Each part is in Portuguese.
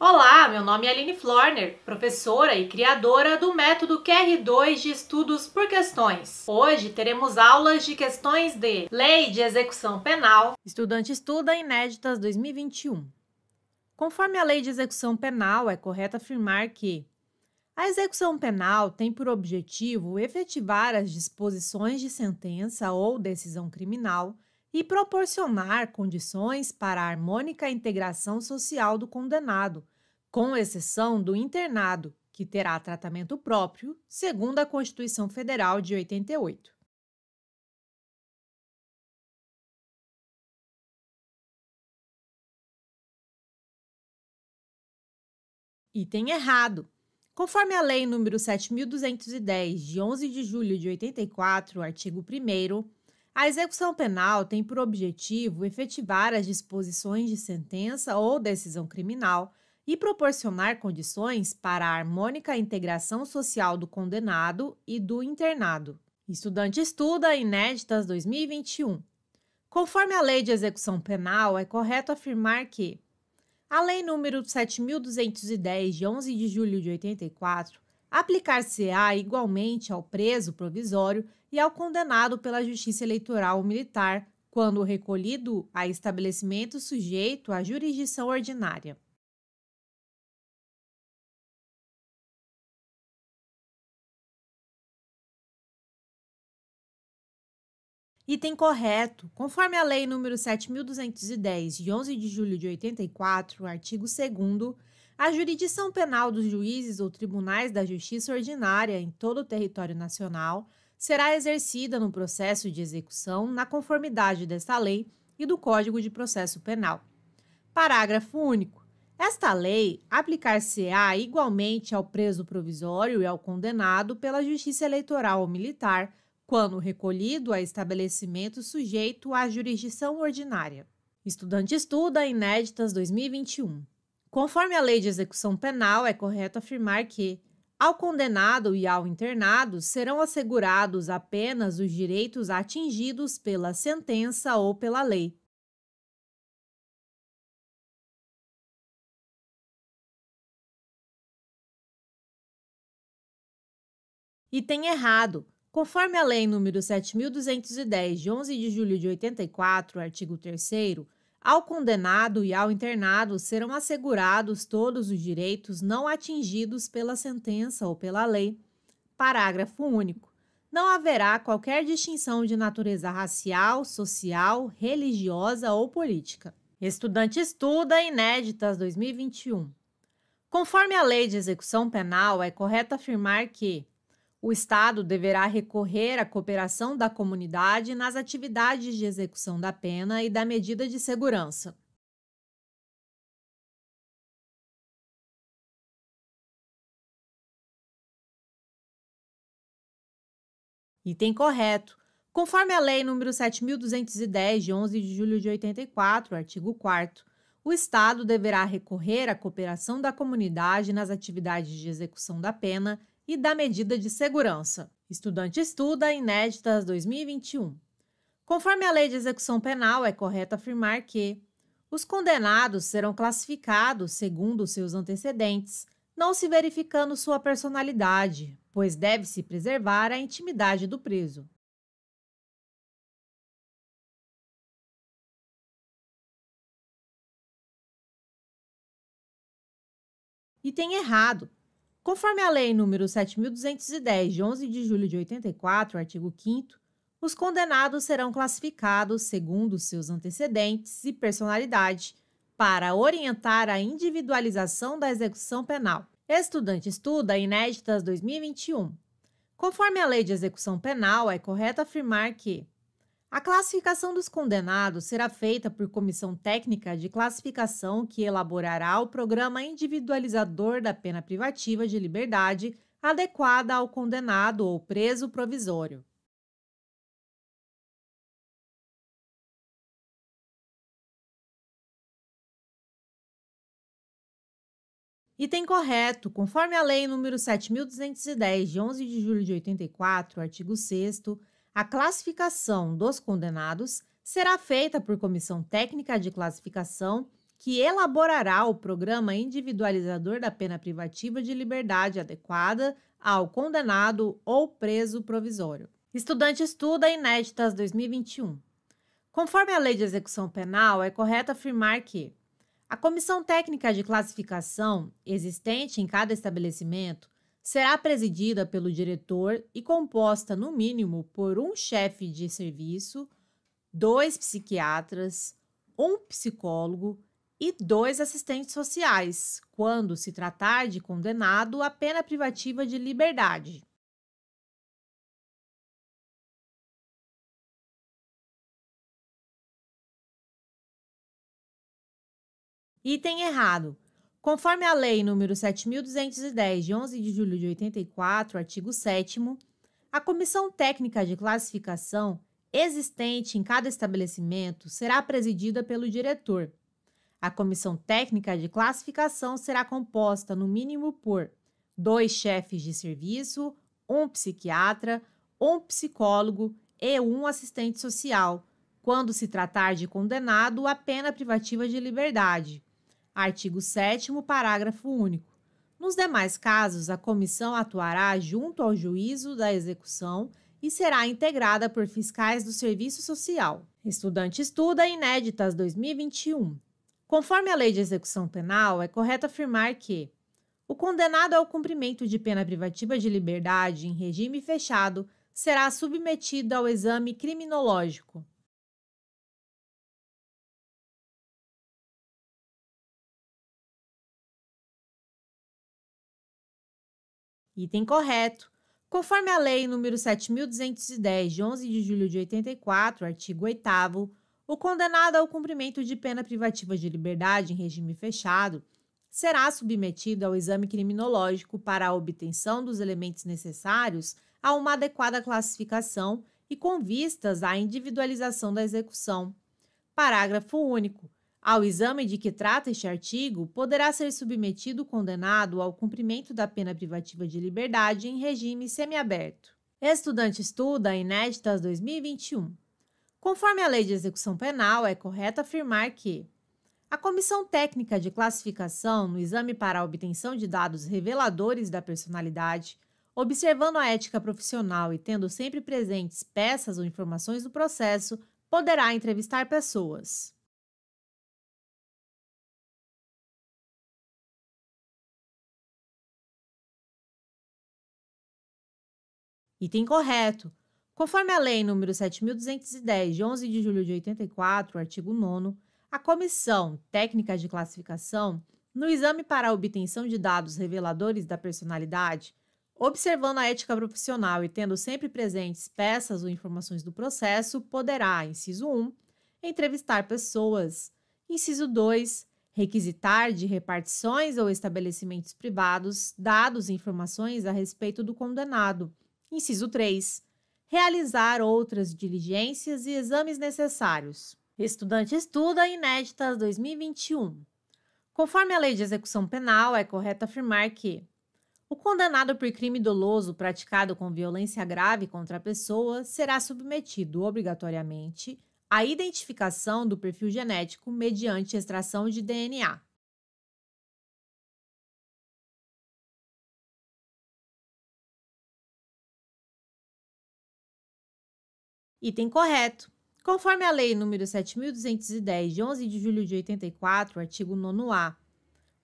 Olá, meu nome é Aline Florner, professora e criadora do método QR2 de estudos por questões. Hoje teremos aulas de questões de Lei de Execução Penal, Estudante estuda inéditas 2021. Conforme a Lei de Execução Penal, é correto afirmar que a execução penal tem por objetivo efetivar as disposições de sentença ou decisão criminal e proporcionar condições para a harmônica integração social do condenado, com exceção do internado, que terá tratamento próprio, segundo a Constituição Federal de 88. Item errado. Conforme a Lei nº 7.210, de 11 de julho de 84, artigo 1 a execução penal tem por objetivo efetivar as disposições de sentença ou decisão criminal e proporcionar condições para a harmônica integração social do condenado e do internado. Estudante estuda Inéditas 2021. Conforme a Lei de Execução Penal, é correto afirmar que a Lei nº 7.210, de 11 de julho de 84, aplicar-se-á igualmente ao preso provisório e ao condenado pela Justiça Eleitoral Militar, quando recolhido a estabelecimento sujeito à jurisdição ordinária. Item correto. Conforme a Lei nº 7.210, de 11 de julho de 84, artigo 2 a jurisdição penal dos juízes ou tribunais da justiça ordinária em todo o território nacional será exercida no processo de execução na conformidade desta lei e do Código de Processo Penal. Parágrafo único. Esta lei aplicar-se-á igualmente ao preso provisório e ao condenado pela Justiça Eleitoral ou Militar, quando recolhido a estabelecimento sujeito à jurisdição ordinária. Estudante estuda Inéditas 2021. Conforme a Lei de Execução Penal, é correto afirmar que ao condenado e ao internado serão assegurados apenas os direitos atingidos pela sentença ou pela lei. E tem errado. Conforme a Lei nº 7.210, de 11 de julho de 84, artigo 3 ao condenado e ao internado serão assegurados todos os direitos não atingidos pela sentença ou pela lei. Parágrafo único. Não haverá qualquer distinção de natureza racial, social, religiosa ou política. Estudante estuda Inéditas 2021. Conforme a Lei de Execução Penal, é correto afirmar que o Estado deverá recorrer à cooperação da comunidade nas atividades de execução da pena e da medida de segurança. Item correto. Conforme a Lei nº 7.210, de 11 de julho de 84, artigo 4 o Estado deverá recorrer à cooperação da comunidade nas atividades de execução da pena e da medida de segurança. Estudante estuda inéditas 2021. Conforme a lei de execução penal, é correto afirmar que os condenados serão classificados segundo seus antecedentes, não se verificando sua personalidade, pois deve-se preservar a intimidade do preso. E tem errado. Conforme a Lei nº 7.210, de 11 de julho de 84, artigo 5 os condenados serão classificados segundo seus antecedentes e personalidade para orientar a individualização da execução penal. Estudante estuda Inéditas 2021. Conforme a Lei de Execução Penal, é correto afirmar que a classificação dos condenados será feita por comissão técnica de classificação que elaborará o programa individualizador da pena privativa de liberdade adequada ao condenado ou preso provisório. Item correto, conforme a Lei nº 7.210, de 11 de julho de 84, artigo 6 a classificação dos condenados será feita por comissão técnica de classificação que elaborará o programa individualizador da pena privativa de liberdade adequada ao condenado ou preso provisório. Estudante estuda inéditas 2021. Conforme a Lei de Execução Penal, é correto afirmar que a comissão técnica de classificação existente em cada estabelecimento será presidida pelo diretor e composta, no mínimo, por um chefe de serviço, dois psiquiatras, um psicólogo e dois assistentes sociais, quando se tratar de condenado à pena privativa de liberdade. Item errado. Conforme a Lei nº 7.210, de 11 de julho de 84, artigo 7 a comissão técnica de classificação existente em cada estabelecimento será presidida pelo diretor. A comissão técnica de classificação será composta, no mínimo, por dois chefes de serviço, um psiquiatra, um psicólogo e um assistente social, quando se tratar de condenado à pena privativa de liberdade. Artigo 7 parágrafo único. Nos demais casos, a comissão atuará junto ao juízo da execução e será integrada por fiscais do Serviço Social. Estudante estuda inéditas 2021. Conforme a Lei de Execução Penal, é correto afirmar que o condenado ao cumprimento de pena privativa de liberdade em regime fechado será submetido ao exame criminológico. Item correto. Conforme a Lei nº 7.210, de 11 de julho de 84, artigo 8 o condenado ao cumprimento de pena privativa de liberdade em regime fechado será submetido ao exame criminológico para a obtenção dos elementos necessários a uma adequada classificação e com vistas à individualização da execução. Parágrafo único. Ao exame de que trata este artigo, poderá ser submetido o condenado ao cumprimento da pena privativa de liberdade em regime semiaberto. Estudante estuda Inéditas 2021. Conforme a Lei de Execução Penal, é correto afirmar que a Comissão Técnica de Classificação no exame para a obtenção de dados reveladores da personalidade, observando a ética profissional e tendo sempre presentes peças ou informações do processo, poderá entrevistar pessoas. Item correto. Conforme a Lei nº 7.210, de 11 de julho de 84, artigo 9 a Comissão Técnica de Classificação, no exame para a obtenção de dados reveladores da personalidade, observando a ética profissional e tendo sempre presentes peças ou informações do processo, poderá, inciso 1, entrevistar pessoas, inciso 2, requisitar de repartições ou estabelecimentos privados dados e informações a respeito do condenado, Inciso 3. Realizar outras diligências e exames necessários. Estudante estuda inéditas 2021. Conforme a lei de execução penal, é correto afirmar que o condenado por crime doloso praticado com violência grave contra a pessoa será submetido obrigatoriamente à identificação do perfil genético mediante extração de DNA. Item correto. Conforme a Lei nº 7.210, de 11 de julho de 84, artigo 9A,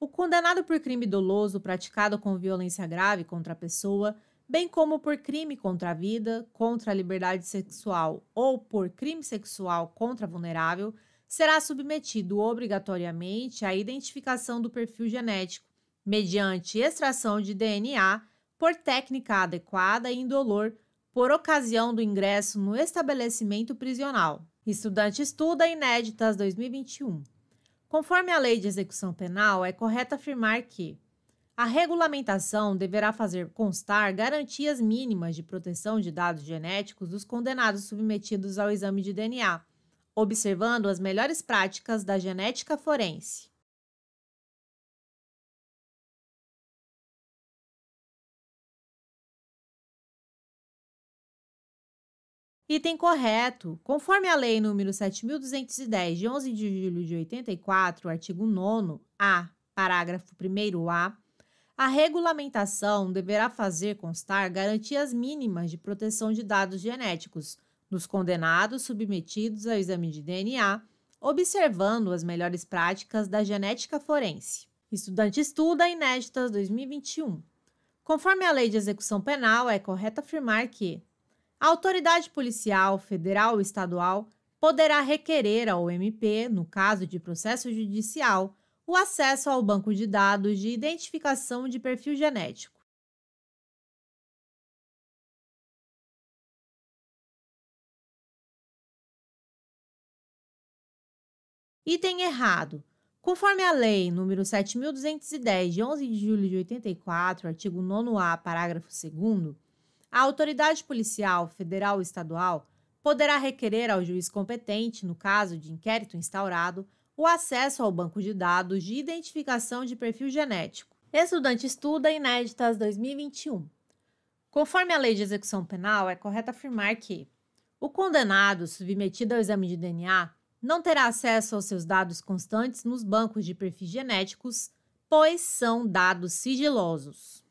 o condenado por crime doloso praticado com violência grave contra a pessoa, bem como por crime contra a vida, contra a liberdade sexual ou por crime sexual contra vulnerável, será submetido obrigatoriamente à identificação do perfil genético, mediante extração de DNA por técnica adequada e indolor por ocasião do ingresso no estabelecimento prisional. Estudante estuda inéditas 2021. Conforme a Lei de Execução Penal, é correto afirmar que a regulamentação deverá fazer constar garantias mínimas de proteção de dados genéticos dos condenados submetidos ao exame de DNA, observando as melhores práticas da genética forense. Item correto. Conforme a Lei nº 7.210, de 11 de julho de 84, artigo 9 A, parágrafo 1º-A, a regulamentação deverá fazer constar garantias mínimas de proteção de dados genéticos dos condenados submetidos ao exame de DNA, observando as melhores práticas da genética forense. Estudante estuda Inéditas 2021. Conforme a Lei de Execução Penal, é correto afirmar que a autoridade policial, federal ou estadual poderá requerer ao MP, no caso de processo judicial, o acesso ao banco de dados de identificação de perfil genético. Item errado. Conforme a Lei nº 7.210, de 11 de julho de 84, artigo 9A, parágrafo 2 a autoridade policial, federal ou estadual poderá requerer ao juiz competente, no caso de inquérito instaurado, o acesso ao banco de dados de identificação de perfil genético. Estudante estuda Inéditas 2021. Conforme a lei de execução penal, é correto afirmar que o condenado submetido ao exame de DNA não terá acesso aos seus dados constantes nos bancos de perfis genéticos, pois são dados sigilosos.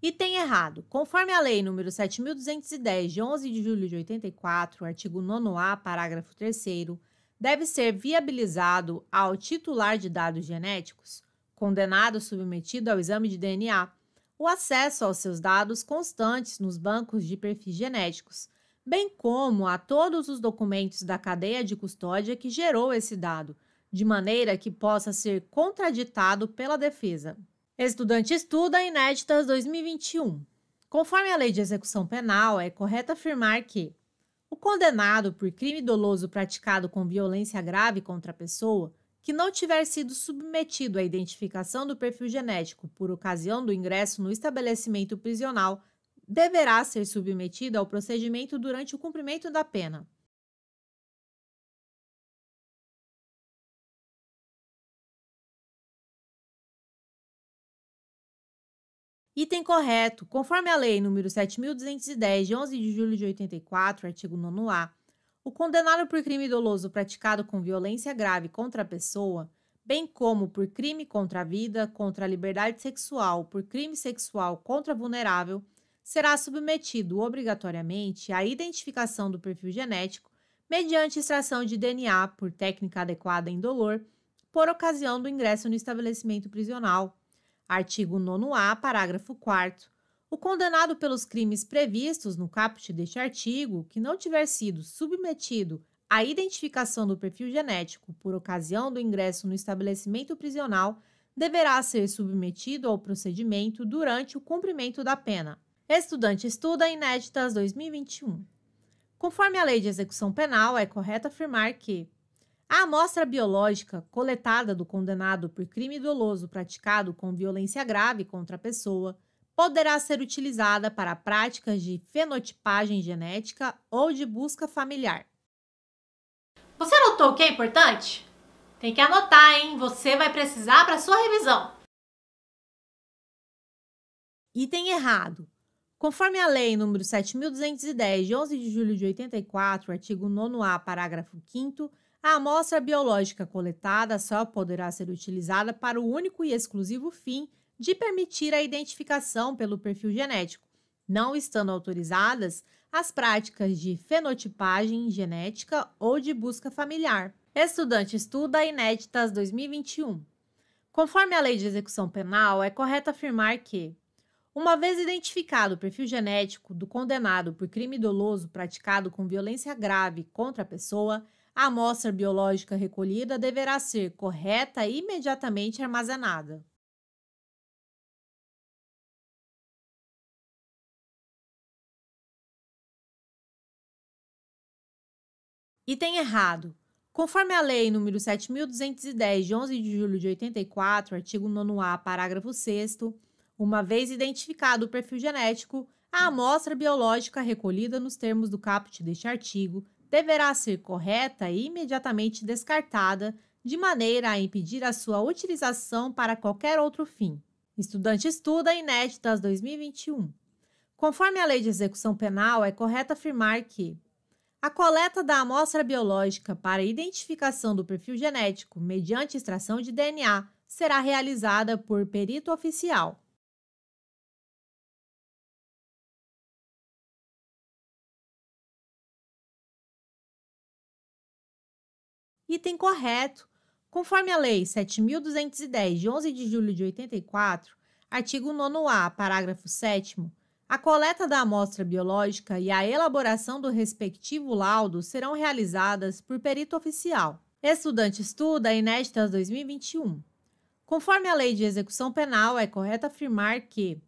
E tem errado. Conforme a Lei nº 7.210, de 11 de julho de 84, artigo 9A, parágrafo 3 deve ser viabilizado ao titular de dados genéticos, condenado submetido ao exame de DNA, o acesso aos seus dados constantes nos bancos de perfis genéticos, bem como a todos os documentos da cadeia de custódia que gerou esse dado, de maneira que possa ser contraditado pela defesa. Estudante estuda Inéditas 2021. Conforme a Lei de Execução Penal, é correto afirmar que o condenado por crime doloso praticado com violência grave contra a pessoa que não tiver sido submetido à identificação do perfil genético por ocasião do ingresso no estabelecimento prisional deverá ser submetido ao procedimento durante o cumprimento da pena. Item correto. Conforme a Lei nº 7.210, de 11 de julho de 84, artigo 9A, o condenado por crime doloso praticado com violência grave contra a pessoa, bem como por crime contra a vida, contra a liberdade sexual, por crime sexual contra vulnerável, será submetido obrigatoriamente à identificação do perfil genético mediante extração de DNA por técnica adequada em dolor, por ocasião do ingresso no estabelecimento prisional, Artigo 9A, parágrafo 4 o condenado pelos crimes previstos no caput deste artigo, que não tiver sido submetido à identificação do perfil genético por ocasião do ingresso no estabelecimento prisional, deverá ser submetido ao procedimento durante o cumprimento da pena. Estudante estuda inéditas 2021. Conforme a Lei de Execução Penal, é correto afirmar que a amostra biológica coletada do condenado por crime doloso praticado com violência grave contra a pessoa poderá ser utilizada para práticas de fenotipagem genética ou de busca familiar. Você anotou o que é importante? Tem que anotar, hein? Você vai precisar para sua revisão. Item errado. Conforme a Lei nº 7.210, de 11 de julho de 84, artigo 9A, parágrafo 5 a amostra biológica coletada só poderá ser utilizada para o único e exclusivo fim de permitir a identificação pelo perfil genético, não estando autorizadas as práticas de fenotipagem genética ou de busca familiar. Estudante estuda inéditas 2021. Conforme a Lei de Execução Penal, é correto afirmar que, uma vez identificado o perfil genético do condenado por crime doloso praticado com violência grave contra a pessoa, a amostra biológica recolhida deverá ser correta e imediatamente armazenada. Item errado. Conforme a Lei nº 7.210, de 11 de julho de 84, artigo 9A, parágrafo 6 uma vez identificado o perfil genético, a amostra biológica recolhida nos termos do caput deste artigo deverá ser correta e imediatamente descartada, de maneira a impedir a sua utilização para qualquer outro fim. Estudante estuda inéditas 2021. Conforme a Lei de Execução Penal, é correto afirmar que a coleta da amostra biológica para identificação do perfil genético mediante extração de DNA será realizada por perito oficial. item correto, conforme a Lei 7.210, de 11 de julho de 84, artigo 9A, parágrafo 7, a coleta da amostra biológica e a elaboração do respectivo laudo serão realizadas por perito oficial. Estudante estuda inéditas 2021. Conforme a lei de execução penal, é correto afirmar que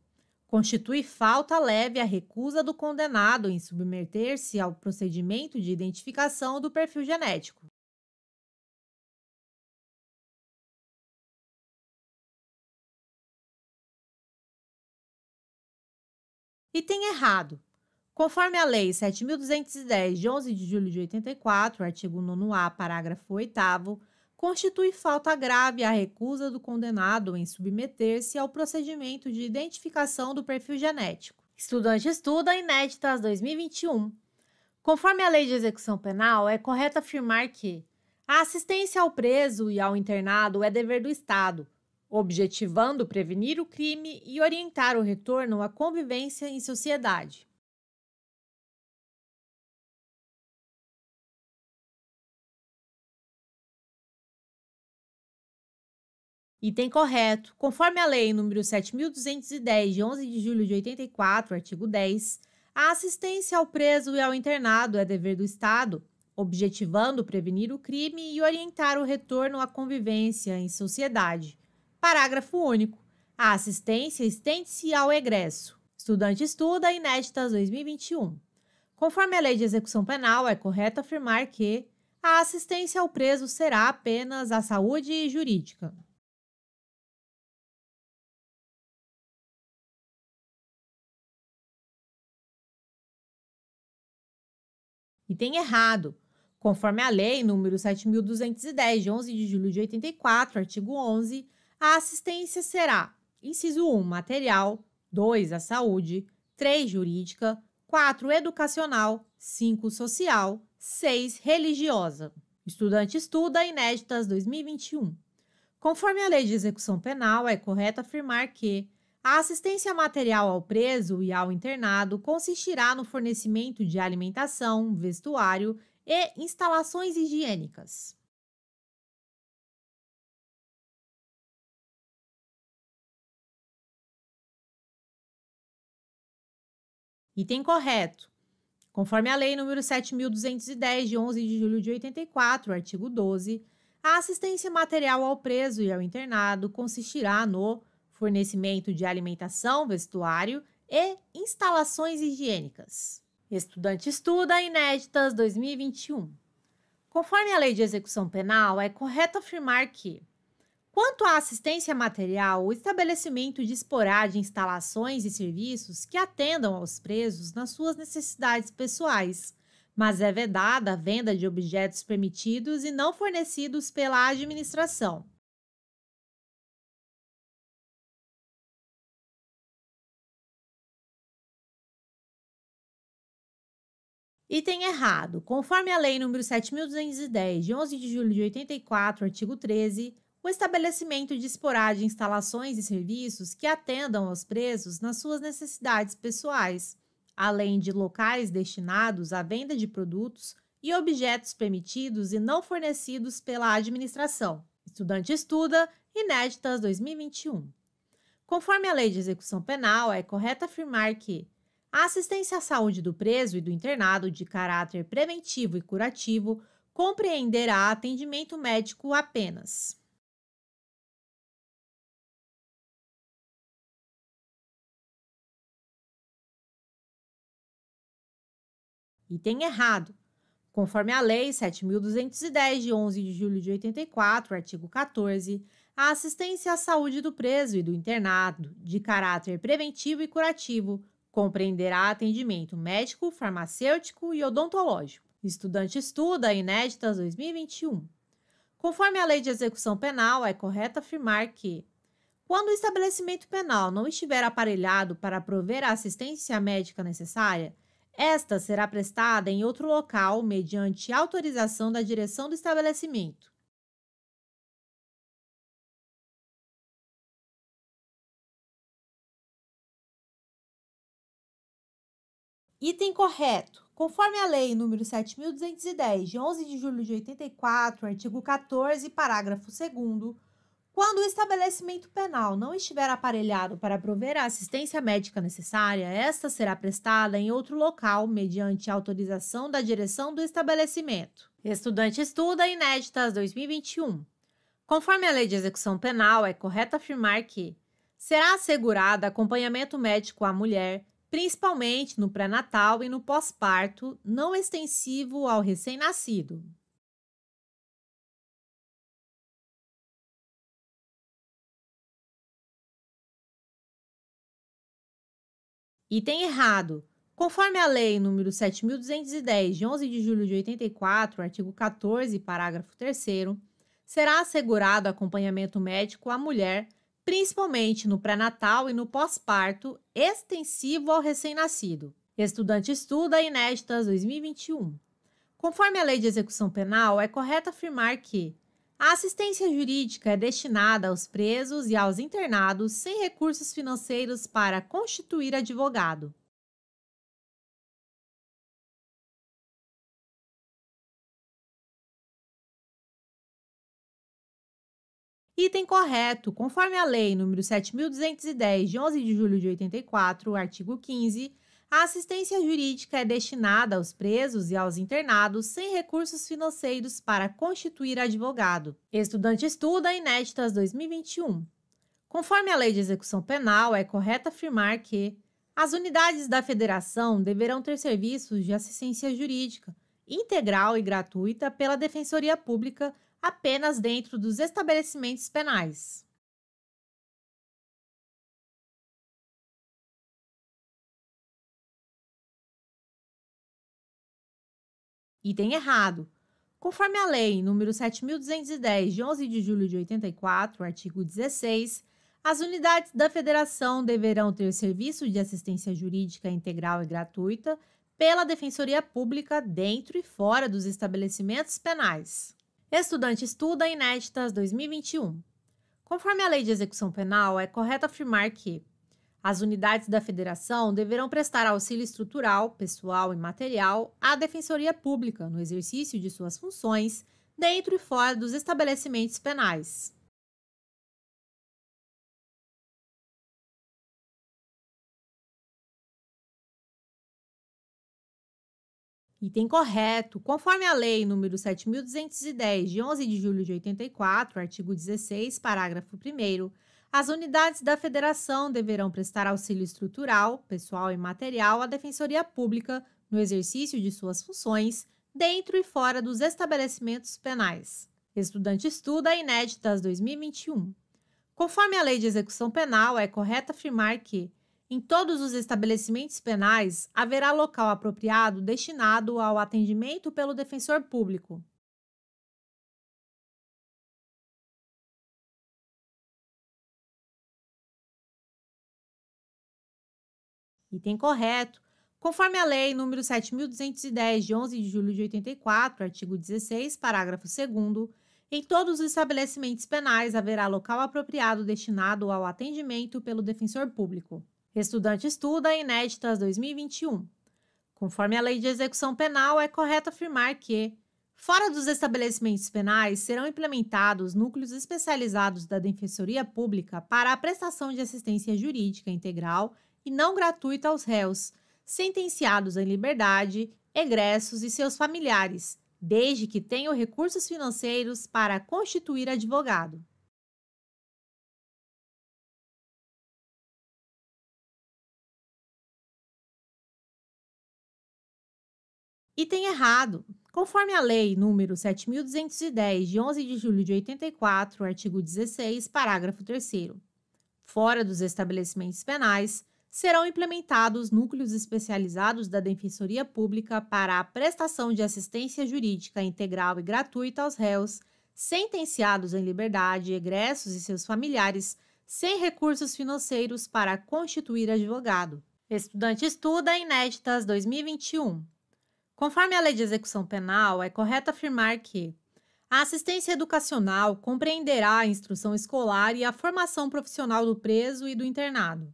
constitui falta leve a recusa do condenado em submeter-se ao procedimento de identificação do perfil genético. e tem errado. Conforme a Lei 7.210, de 11 de julho de 84, artigo 9A, parágrafo 8, constitui falta grave a recusa do condenado em submeter-se ao procedimento de identificação do perfil genético. Estudante estuda inéditas 2021. Conforme a Lei de Execução Penal, é correto afirmar que a assistência ao preso e ao internado é dever do Estado, objetivando prevenir o crime e orientar o retorno à convivência em sociedade. Item correto. Conforme a Lei nº 7.210, de 11 de julho de 84, artigo 10, a assistência ao preso e ao internado é dever do Estado, objetivando prevenir o crime e orientar o retorno à convivência em sociedade. Parágrafo único. A assistência estende-se ao egresso. Estudante estuda inéditas 2021. Conforme a lei de execução penal, é correto afirmar que a assistência ao preso será apenas a saúde jurídica. Item errado. Conforme a lei número 7210 de 11 de julho de 84, artigo 11, a assistência será: inciso 1, material, 2, a saúde, 3, jurídica, 4, educacional, 5, social, 6, religiosa. Estudante estuda inéditas 2021. Conforme a Lei de Execução Penal, é correto afirmar que a assistência material ao preso e ao internado consistirá no fornecimento de alimentação, vestuário e instalações higiênicas. Item correto. Conforme a Lei nº 7.210, de 11 de julho de 84, artigo 12, a assistência material ao preso e ao internado consistirá no fornecimento de alimentação, vestuário e instalações higiênicas. Estudante estuda Inéditas 2021. Conforme a Lei de Execução Penal, é correto afirmar que Quanto à assistência material, o estabelecimento disporá de instalações e serviços que atendam aos presos nas suas necessidades pessoais, mas é vedada a venda de objetos permitidos e não fornecidos pela administração. Item errado. Conforme a Lei nº 7.210, de 11 de julho de 84, artigo 13, o estabelecimento disporá de instalações e serviços que atendam aos presos nas suas necessidades pessoais, além de locais destinados à venda de produtos e objetos permitidos e não fornecidos pela administração. Estudante Estuda, Inéditas 2021. Conforme a Lei de Execução Penal, é correto afirmar que a assistência à saúde do preso e do internado de caráter preventivo e curativo compreenderá atendimento médico apenas. Item errado. Conforme a Lei 7.210, de 11 de julho de 84, artigo 14, a assistência à saúde do preso e do internado, de caráter preventivo e curativo, compreenderá atendimento médico, farmacêutico e odontológico. Estudante estuda Inéditas 2021. Conforme a Lei de Execução Penal, é correto afirmar que, quando o estabelecimento penal não estiver aparelhado para prover a assistência médica necessária, esta será prestada em outro local mediante autorização da direção do estabelecimento. Item correto. Conforme a Lei nº 7.210, de 11 de julho de 84, artigo 14, parágrafo 2 quando o estabelecimento penal não estiver aparelhado para prover a assistência médica necessária, esta será prestada em outro local mediante autorização da direção do estabelecimento. Estudante estuda inéditas 2021. Conforme a Lei de Execução Penal, é correto afirmar que será assegurado acompanhamento médico à mulher, principalmente no pré-natal e no pós-parto, não extensivo ao recém-nascido, Item errado. Conforme a Lei nº 7.210, de 11 de julho de 84, artigo 14, parágrafo 3 será assegurado acompanhamento médico à mulher, principalmente no pré-natal e no pós-parto, extensivo ao recém-nascido. Estudante estuda inéditas 2021. Conforme a Lei de Execução Penal, é correto afirmar que a assistência jurídica é destinada aos presos e aos internados sem recursos financeiros para constituir advogado. Item correto, conforme a Lei nº 7.210, de 11 de julho de 84, artigo 15, a assistência jurídica é destinada aos presos e aos internados sem recursos financeiros para constituir advogado. Estudante estuda Inéditas 2021. Conforme a Lei de Execução Penal, é correto afirmar que as unidades da federação deverão ter serviços de assistência jurídica integral e gratuita pela Defensoria Pública apenas dentro dos estabelecimentos penais. Item errado. Conforme a Lei nº 7.210, de 11 de julho de 84, artigo 16, as unidades da Federação deverão ter serviço de assistência jurídica integral e gratuita pela Defensoria Pública dentro e fora dos estabelecimentos penais. Estudante estuda Inéditas 2021. Conforme a Lei de Execução Penal, é correto afirmar que as unidades da federação deverão prestar auxílio estrutural, pessoal e material à Defensoria Pública no exercício de suas funções, dentro e fora dos estabelecimentos penais. Item correto, conforme a Lei nº 7.210, de 11 de julho de 84, artigo 16, parágrafo 1 as unidades da federação deverão prestar auxílio estrutural, pessoal e material à Defensoria Pública no exercício de suas funções, dentro e fora dos estabelecimentos penais. Estudante estuda inéditas 2021. Conforme a Lei de Execução Penal, é correto afirmar que, em todos os estabelecimentos penais, haverá local apropriado destinado ao atendimento pelo defensor público. Item correto. Conforme a Lei nº 7.210, de 11 de julho de 84, artigo 16, parágrafo 2 em todos os estabelecimentos penais haverá local apropriado destinado ao atendimento pelo defensor público. Estudante estuda Inéditas 2021. Conforme a Lei de Execução Penal, é correto afirmar que, fora dos estabelecimentos penais, serão implementados núcleos especializados da Defensoria Pública para a prestação de assistência jurídica integral e não gratuito aos réus, sentenciados em liberdade, egressos e seus familiares, desde que tenham recursos financeiros para constituir advogado. Item errado. Conforme a Lei nº 7.210, de 11 de julho de 84, artigo 16, parágrafo 3 Fora dos estabelecimentos penais, serão implementados núcleos especializados da Defensoria Pública para a prestação de assistência jurídica integral e gratuita aos réus, sentenciados em liberdade, egressos e seus familiares, sem recursos financeiros para constituir advogado. Estudante estuda Inéditas 2021. Conforme a Lei de Execução Penal, é correto afirmar que a assistência educacional compreenderá a instrução escolar e a formação profissional do preso e do internado.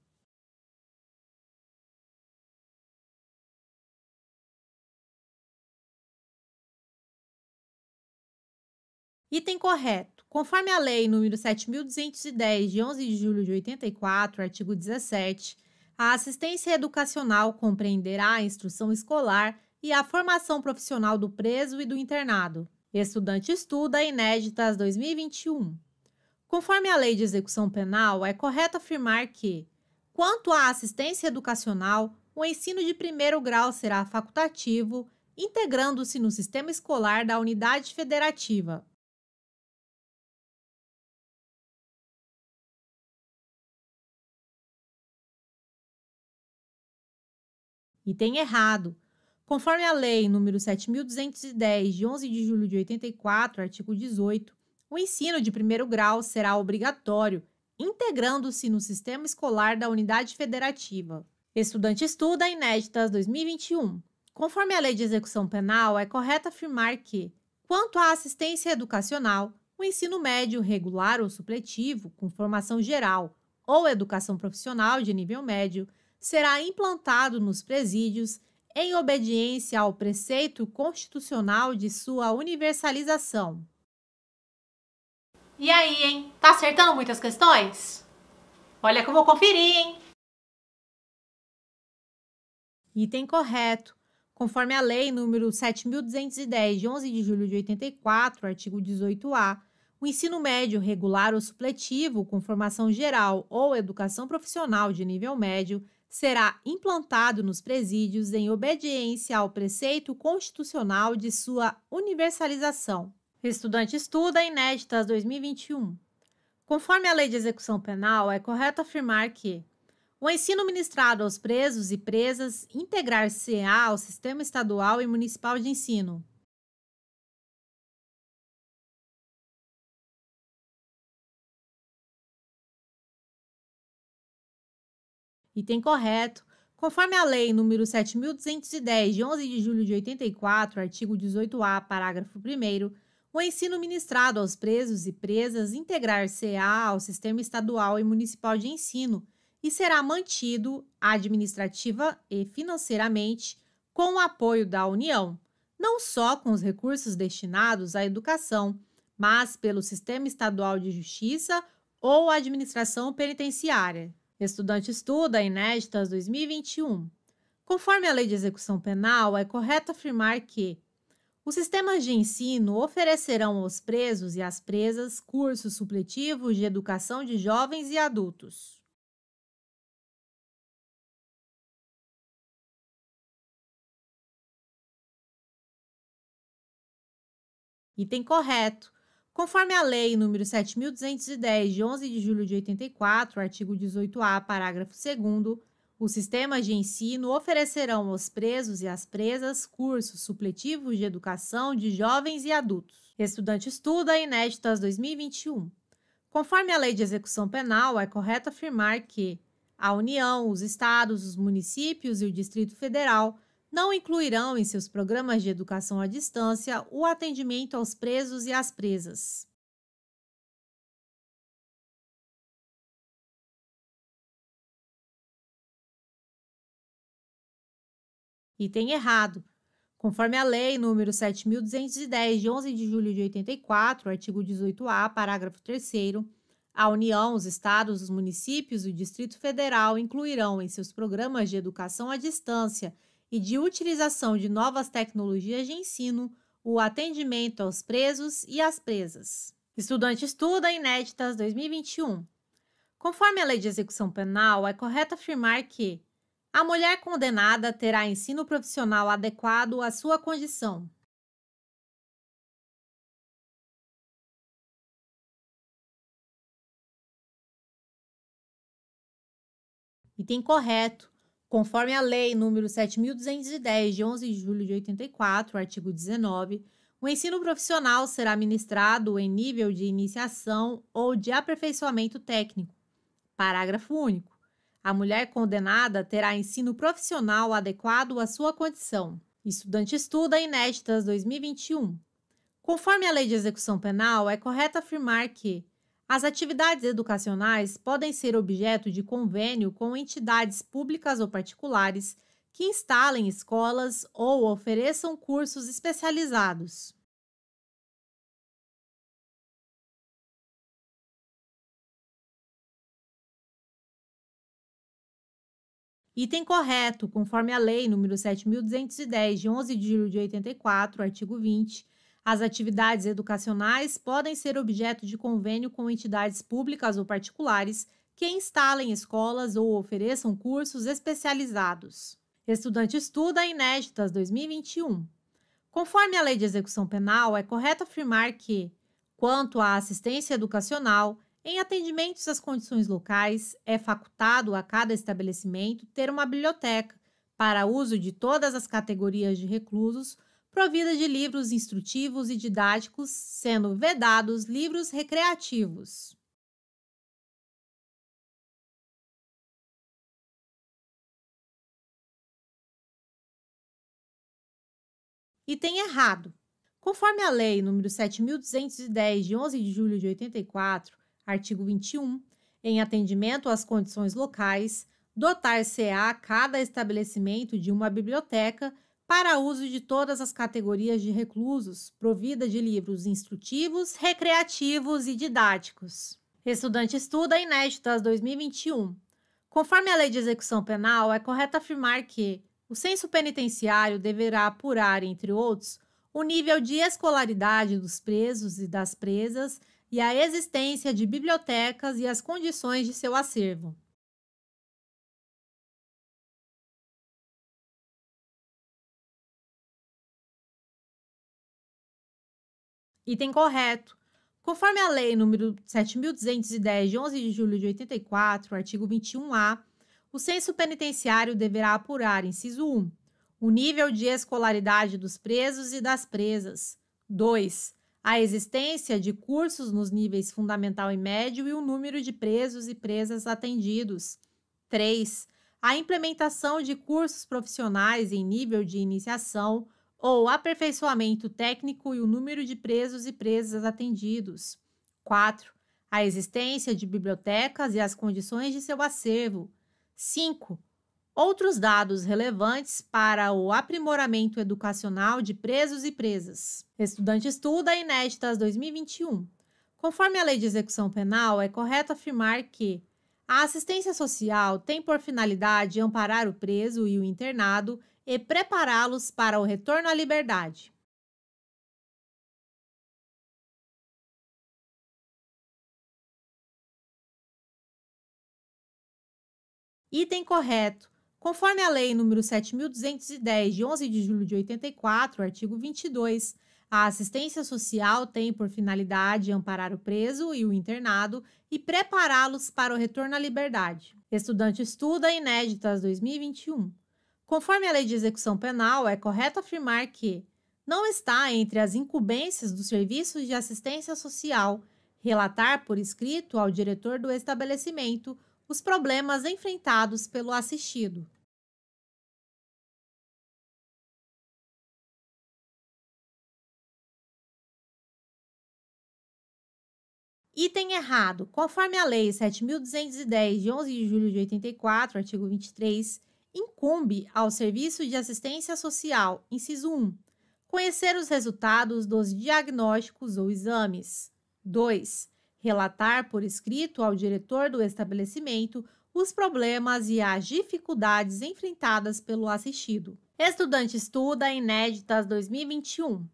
Item correto. Conforme a Lei nº 7.210, de 11 de julho de 84, artigo 17, a assistência educacional compreenderá a instrução escolar e a formação profissional do preso e do internado. Estudante estuda inéditas 2021. Conforme a Lei de Execução Penal, é correto afirmar que, quanto à assistência educacional, o ensino de primeiro grau será facultativo, integrando-se no sistema escolar da unidade federativa. e tem errado. Conforme a Lei nº 7.210, de 11 de julho de 84, artigo 18, o ensino de primeiro grau será obrigatório, integrando-se no sistema escolar da unidade federativa. Estudante estuda inéditas 2021. Conforme a Lei de Execução Penal, é correto afirmar que, quanto à assistência educacional, o ensino médio regular ou supletivo, com formação geral ou educação profissional de nível médio, será implantado nos presídios em obediência ao preceito constitucional de sua universalização. E aí, hein? Tá acertando muitas questões? Olha como eu conferi, hein? Item correto. Conforme a Lei nº 7.210, de 11 de julho de 84, artigo 18-A, o ensino médio regular ou supletivo, com formação geral ou educação profissional de nível médio, será implantado nos presídios em obediência ao preceito constitucional de sua universalização. Estudante estuda inéditas 2021. Conforme a Lei de Execução Penal, é correto afirmar que o ensino ministrado aos presos e presas integrar-se-á ao sistema estadual e municipal de ensino. Item correto. Conforme a Lei nº 7.210, de 11 de julho de 84, artigo 18-A, parágrafo 1 o ensino ministrado aos presos e presas integrar-se-á ao sistema estadual e municipal de ensino e será mantido administrativa e financeiramente com o apoio da União, não só com os recursos destinados à educação, mas pelo Sistema Estadual de Justiça ou Administração Penitenciária. Estudante estuda Inéditas 2021. Conforme a Lei de Execução Penal, é correto afirmar que os sistemas de ensino oferecerão aos presos e às presas cursos supletivos de educação de jovens e adultos. Item correto. Conforme a Lei nº 7.210, de 11 de julho de 84, artigo 18-A, parágrafo 2 os sistemas de ensino oferecerão aos presos e às presas cursos supletivos de educação de jovens e adultos. Estudante estuda inéditas 2021. Conforme a Lei de Execução Penal, é correto afirmar que a União, os estados, os municípios e o Distrito Federal não incluirão em seus programas de educação à distância o atendimento aos presos e às presas. Item errado. Conforme a Lei nº 7.210, de 11 de julho de 84, artigo 18-A, parágrafo 3 a União, os estados, os municípios e o Distrito Federal incluirão em seus programas de educação à distância e de utilização de novas tecnologias de ensino, o atendimento aos presos e às presas. Estudante estuda Inéditas 2021. Conforme a Lei de Execução Penal, é correto afirmar que a mulher condenada terá ensino profissional adequado à sua condição, item correto, Conforme a Lei nº 7.210, de 11 de julho de 84, artigo 19, o ensino profissional será ministrado em nível de iniciação ou de aperfeiçoamento técnico. Parágrafo único. A mulher condenada terá ensino profissional adequado à sua condição. Estudante estuda inéditas 2021. Conforme a Lei de Execução Penal, é correto afirmar que as atividades educacionais podem ser objeto de convênio com entidades públicas ou particulares que instalem escolas ou ofereçam cursos especializados. Item correto, conforme a Lei nº 7.210, de 11 de julho de 84, artigo 20, as atividades educacionais podem ser objeto de convênio com entidades públicas ou particulares que instalem escolas ou ofereçam cursos especializados. Estudante estuda Inéditas 2021. Conforme a Lei de Execução Penal, é correto afirmar que, quanto à assistência educacional, em atendimentos às condições locais, é facultado a cada estabelecimento ter uma biblioteca para uso de todas as categorias de reclusos provida de livros instrutivos e didáticos, sendo vedados livros recreativos. Item errado. Conforme a Lei nº 7.210, de 11 de julho de 84, artigo 21, em atendimento às condições locais, dotar-se-á cada estabelecimento de uma biblioteca para uso de todas as categorias de reclusos, provida de livros instrutivos, recreativos e didáticos. Estudante estuda inéditas 2021. Conforme a Lei de Execução Penal, é correto afirmar que o censo penitenciário deverá apurar, entre outros, o nível de escolaridade dos presos e das presas e a existência de bibliotecas e as condições de seu acervo. Item correto. Conforme a Lei nº 7.210, de 11 de julho de 84, artigo 21-A, o censo penitenciário deverá apurar, inciso 1, o nível de escolaridade dos presos e das presas. 2. A existência de cursos nos níveis fundamental e médio e o número de presos e presas atendidos. 3. A implementação de cursos profissionais em nível de iniciação, ou aperfeiçoamento técnico e o número de presos e presas atendidos. 4. A existência de bibliotecas e as condições de seu acervo. 5. Outros dados relevantes para o aprimoramento educacional de presos e presas. Estudante estuda inéditas 2021. Conforme a Lei de Execução Penal, é correto afirmar que a assistência social tem por finalidade amparar o preso e o internado e prepará-los para o retorno à liberdade. Item correto. Conforme a Lei nº 7.210, de 11 de julho de 84, artigo 22, a assistência social tem por finalidade amparar o preso e o internado e prepará-los para o retorno à liberdade. Estudante Estuda Inéditas 2021. Conforme a lei de execução penal, é correto afirmar que não está entre as incumbências dos serviços de assistência social relatar por escrito ao diretor do estabelecimento os problemas enfrentados pelo assistido. Item errado. Conforme a Lei 7.210, de 11 de julho de 84, artigo 23, incumbe ao Serviço de Assistência Social, inciso 1, conhecer os resultados dos diagnósticos ou exames. 2. Relatar por escrito ao diretor do estabelecimento os problemas e as dificuldades enfrentadas pelo assistido. Estudante estuda Inéditas 2021.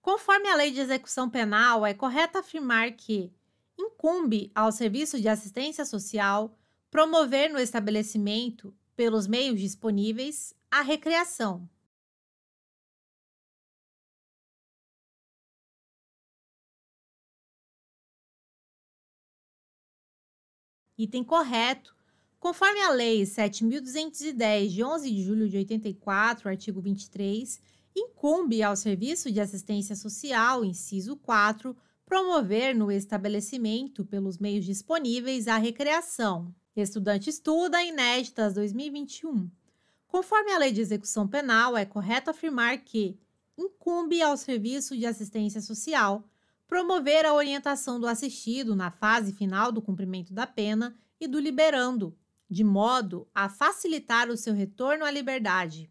Conforme a Lei de Execução Penal, é correto afirmar que incumbe ao Serviço de Assistência Social promover no estabelecimento pelos meios disponíveis, a recreação. Item correto. Conforme a Lei 7.210, de 11 de julho de 84, artigo 23, incumbe ao Serviço de Assistência Social, inciso 4, promover no estabelecimento, pelos meios disponíveis, a recreação. Estudante estuda inéditas 2021. Conforme a Lei de Execução Penal, é correto afirmar que incumbe ao Serviço de Assistência Social promover a orientação do assistido na fase final do cumprimento da pena e do liberando, de modo a facilitar o seu retorno à liberdade.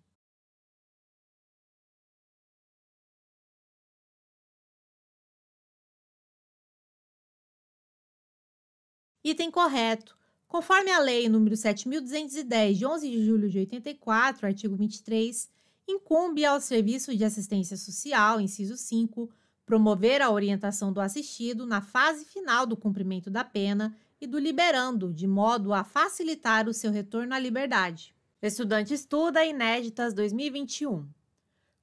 Item correto Conforme a Lei nº 7.210, de 11 de julho de 84, artigo 23, incumbe ao Serviço de Assistência Social, inciso 5, promover a orientação do assistido na fase final do cumprimento da pena e do liberando, de modo a facilitar o seu retorno à liberdade. Estudante estuda Inéditas 2021.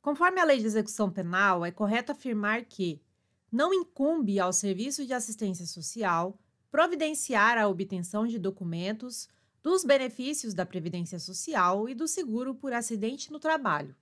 Conforme a Lei de Execução Penal, é correto afirmar que não incumbe ao Serviço de Assistência Social providenciar a obtenção de documentos dos benefícios da Previdência Social e do seguro por acidente no trabalho.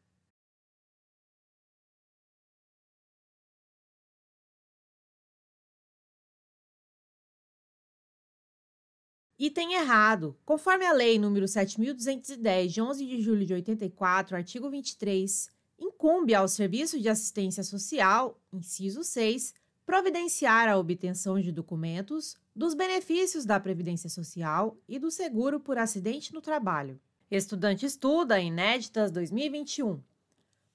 Item errado. Conforme a Lei nº 7.210, de 11 de julho de 84, artigo 23, incumbe ao Serviço de Assistência Social, inciso 6, providenciar a obtenção de documentos dos benefícios da Previdência Social e do seguro por acidente no trabalho. Estudante estuda Inéditas 2021.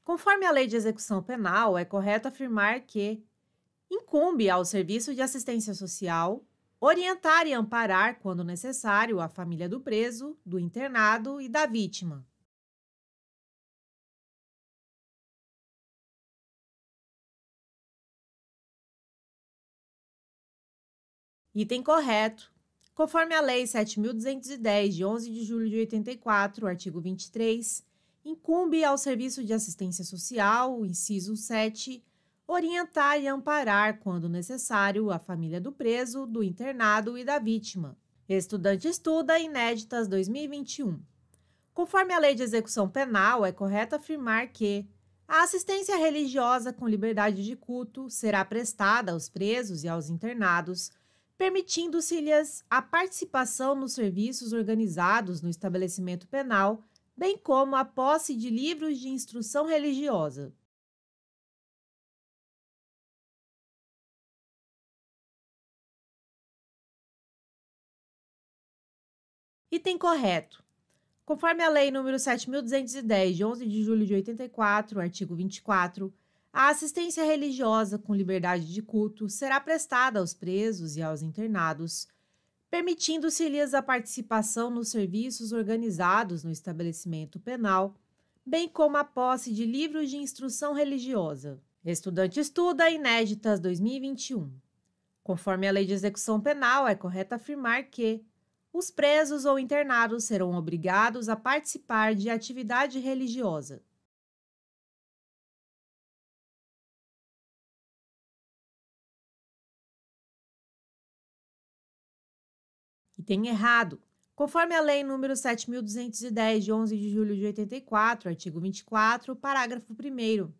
Conforme a Lei de Execução Penal, é correto afirmar que incumbe ao Serviço de Assistência Social orientar e amparar, quando necessário, a família do preso, do internado e da vítima. Item correto. Conforme a Lei 7.210, de 11 de julho de 84, artigo 23, incumbe ao Serviço de Assistência Social, inciso 7, orientar e amparar, quando necessário, a família do preso, do internado e da vítima. Estudante estuda Inéditas 2021. Conforme a Lei de Execução Penal, é correto afirmar que a assistência religiosa com liberdade de culto será prestada aos presos e aos internados permitindo-se-lhes a participação nos serviços organizados no estabelecimento penal, bem como a posse de livros de instrução religiosa. Item correto. Conforme a Lei nº 7.210, de 11 de julho de 84, artigo 24, a assistência religiosa com liberdade de culto será prestada aos presos e aos internados, permitindo-se-lhes a participação nos serviços organizados no estabelecimento penal, bem como a posse de livros de instrução religiosa. Estudante estuda Inéditas 2021. Conforme a Lei de Execução Penal, é correto afirmar que os presos ou internados serão obrigados a participar de atividade religiosa. e tem errado. Conforme a Lei nº 7.210, de 11 de julho de 84, artigo 24, parágrafo 1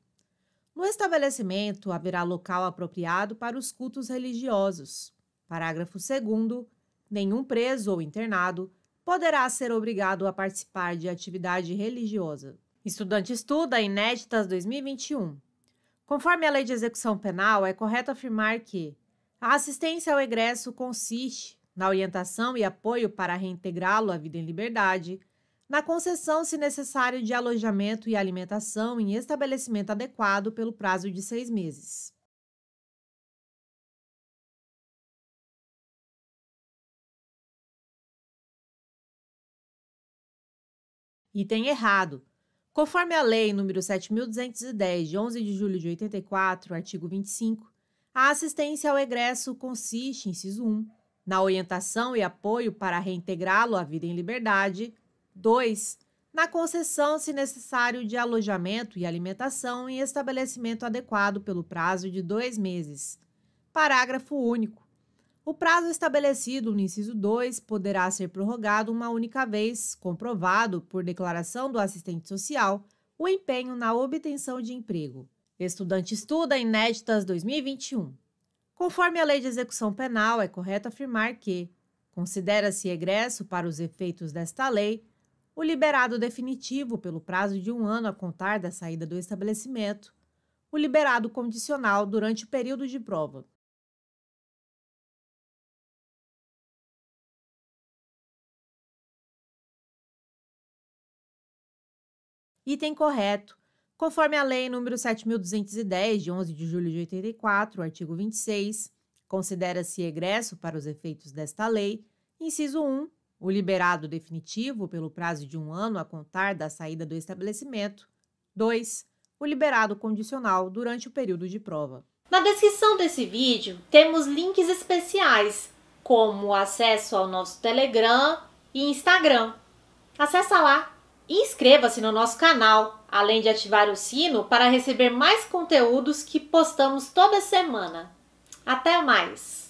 No estabelecimento haverá local apropriado para os cultos religiosos. Parágrafo 2 Nenhum preso ou internado poderá ser obrigado a participar de atividade religiosa. Estudante estuda Inéditas 2021. Conforme a Lei de Execução Penal, é correto afirmar que a assistência ao egresso consiste na orientação e apoio para reintegrá-lo à vida em liberdade, na concessão, se necessário, de alojamento e alimentação em estabelecimento adequado pelo prazo de seis meses. Item errado. Conforme a Lei nº 7.210, de 11 de julho de 84, artigo 25, a assistência ao egresso consiste, inciso 1, na orientação e apoio para reintegrá-lo à vida em liberdade. 2. Na concessão, se necessário, de alojamento e alimentação em estabelecimento adequado pelo prazo de dois meses. Parágrafo único. O prazo estabelecido no inciso 2 poderá ser prorrogado uma única vez, comprovado, por declaração do assistente social, o empenho na obtenção de emprego. Estudante Estuda Inéditas 2021. Conforme a lei de execução penal, é correto afirmar que considera-se egresso para os efeitos desta lei o liberado definitivo pelo prazo de um ano a contar da saída do estabelecimento, o liberado condicional durante o período de prova. Item correto Conforme a Lei nº 7.210, de 11 de julho de 84, artigo 26, considera-se egresso para os efeitos desta lei, inciso 1, o liberado definitivo pelo prazo de um ano a contar da saída do estabelecimento, 2, o liberado condicional durante o período de prova. Na descrição desse vídeo, temos links especiais, como acesso ao nosso Telegram e Instagram. Acesse lá e inscreva-se no nosso canal além de ativar o sino para receber mais conteúdos que postamos toda semana. Até mais!